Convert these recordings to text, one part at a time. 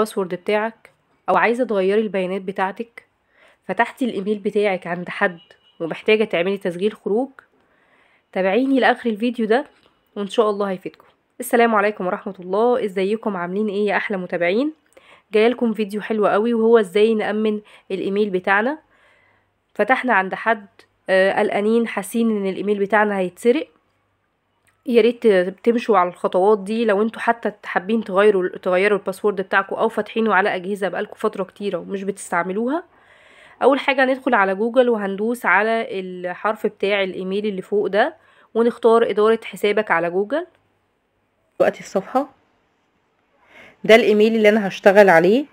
الباسورد بتاعك او عايزه تغيري البيانات بتاعتك فتحتي الايميل بتاعك عند حد ومحتاجه تعملي تسجيل خروج تابعيني لاخر الفيديو ده وان شاء الله هيفيدكم السلام عليكم ورحمه الله ازيكم عاملين ايه يا احلى متابعين جايلكم فيديو حلو قوي وهو ازاي نامن الايميل بتاعنا فتحنا عند حد آه، قلقانين حاسين ان الايميل بتاعنا هيتسرق يا ريت تمشوا على الخطوات دي لو انتوا حتى حابين تغيروا تغيروا الباسورد بتاعكم او فاتحينه على اجهزه بقالكم فتره كتيره ومش بتستعملوها اول حاجه هندخل على جوجل وهندوس على الحرف بتاع الايميل اللي فوق ده ونختار اداره حسابك على جوجل دلوقتي الصفحه ده الايميل اللي انا هشتغل عليه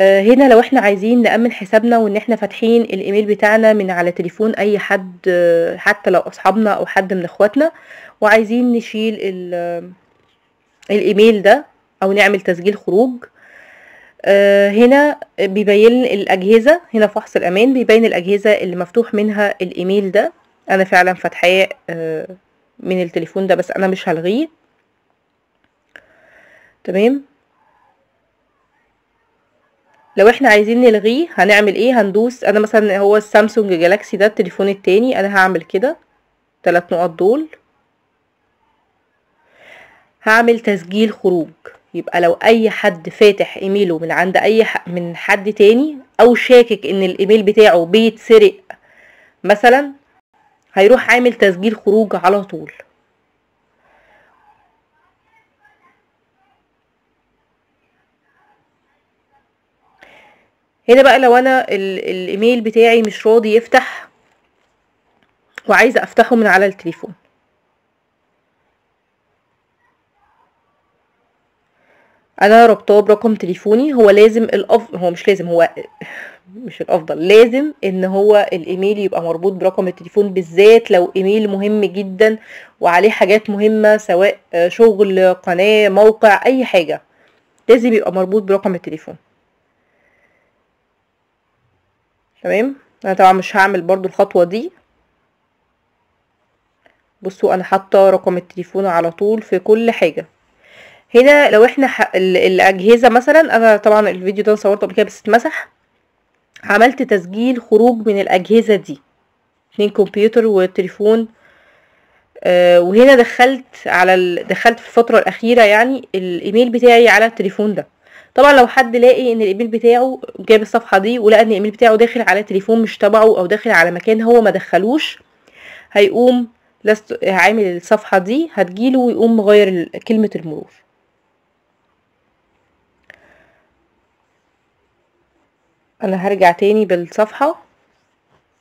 آه، هنا لو احنا عايزين نأمن حسابنا وان احنا فاتحين الايميل بتاعنا من على تليفون اي حد حتى لو اصحابنا او حد من اخواتنا وعايزين نشيل آه، الايميل ده او نعمل تسجيل خروج آه، هنا بيبين الاجهزة هنا فحص الامان بيبين الاجهزة اللي مفتوح منها الايميل ده انا فعلا فاتحاه من التليفون ده بس انا مش هلغيه تمام لو احنا عايزين نلغيه هنعمل ايه هندوس انا مثلا هو السامسونج جالاكسي ده التليفون التاني انا هعمل كده تلات نقط دول هعمل تسجيل خروج يبقى لو اي حد فاتح ايميله من عند اي ح... من حد تاني او شاكك ان الايميل بتاعه بيتسرق مثلا هيروح عامل تسجيل خروج على طول هنا بقى لو انا الايميل بتاعي مش راضي يفتح وعايزه افتحه من على التليفون انا ربطاه برقم تليفوني هو لازم الافضل هو مش لازم هو مش الافضل لازم ان هو الايميل يبقى مربوط برقم التليفون بالذات لو ايميل مهم جدا وعليه حاجات مهمه سواء شغل قناه موقع اي حاجه لازم يبقى مربوط برقم التليفون تمام انا طبعا مش هعمل برضو الخطوة دي بصوا انا حاطه رقم التليفون على طول في كل حاجة هنا لو احنا ح... الاجهزة مثلا انا طبعا الفيديو ده صورته قبل كده بس اتمسح عملت تسجيل خروج من الاجهزة دي اتنين كمبيوتر وتليفون آه وهنا دخلت على ال... دخلت في الفترة الاخيرة يعني الايميل بتاعي على التليفون ده طبعا لو حد لاقي ان الايميل بتاعه جاب الصفحه دي ولقى ان الايميل بتاعه داخل على تليفون مش تبعه او داخل على مكان هو ما دخلوش هيقوم لست عامل الصفحه دي هتجيله ويقوم مغير كلمه المرور انا هرجع تاني بالصفحه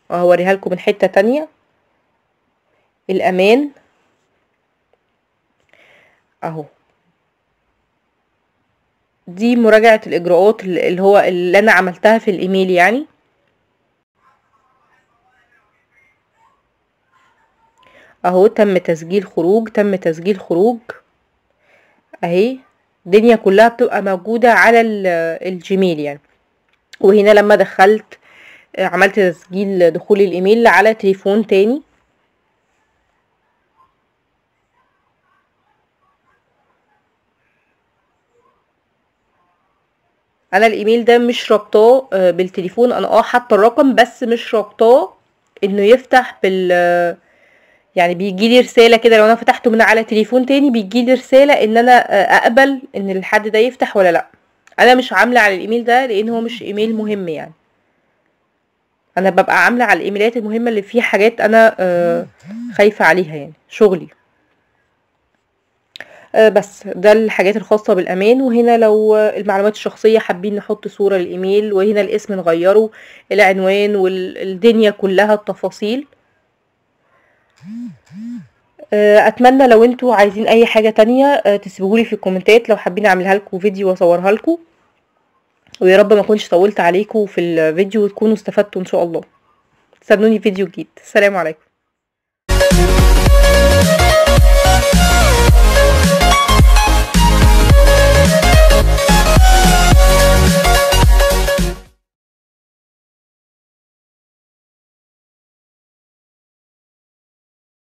وهوريها لكم من حته تانية الامان اهو دي مراجعة الاجراءات اللي هو اللي انا عملتها في الايميل يعني اهو تم تسجيل خروج تم تسجيل خروج اهي الدنيا كلها بتبقى موجودة على الجيميل يعني وهنا لما دخلت عملت تسجيل دخول الايميل على تليفون تاني انا الايميل ده مش رابطاه آه، بالتليفون انا اه حاطه الرقم بس مش رابطاه انه يفتح بال آه، يعني بيجي لي رساله كده لو انا فتحته من على تليفون تاني بيجي لي رساله ان انا آه، اقبل ان الحد ده يفتح ولا لا انا مش عامله على الايميل ده لان هو مش ايميل مهم يعني انا ببقى عامله على الايميلات المهمه اللي فيها حاجات انا خايفه عليها يعني شغلي آه، بس ده الحاجات الخاصة بالامان وهنا لو المعلومات الشخصية حابين نحط صورة للايميل وهنا الاسم نغيره العنوان والدنيا كلها التفاصيل آه، اتمنى لو انتوا عايزين اي حاجة تانية آه، تسيبهولي في الكومنتات لو حابين اعملها لكم فيديو واصورها لكم ويا رب ما اكونش طولت عليكم في الفيديو وتكونوا استفدتوا ان شاء الله استنوني فيديو جديد السلام عليكم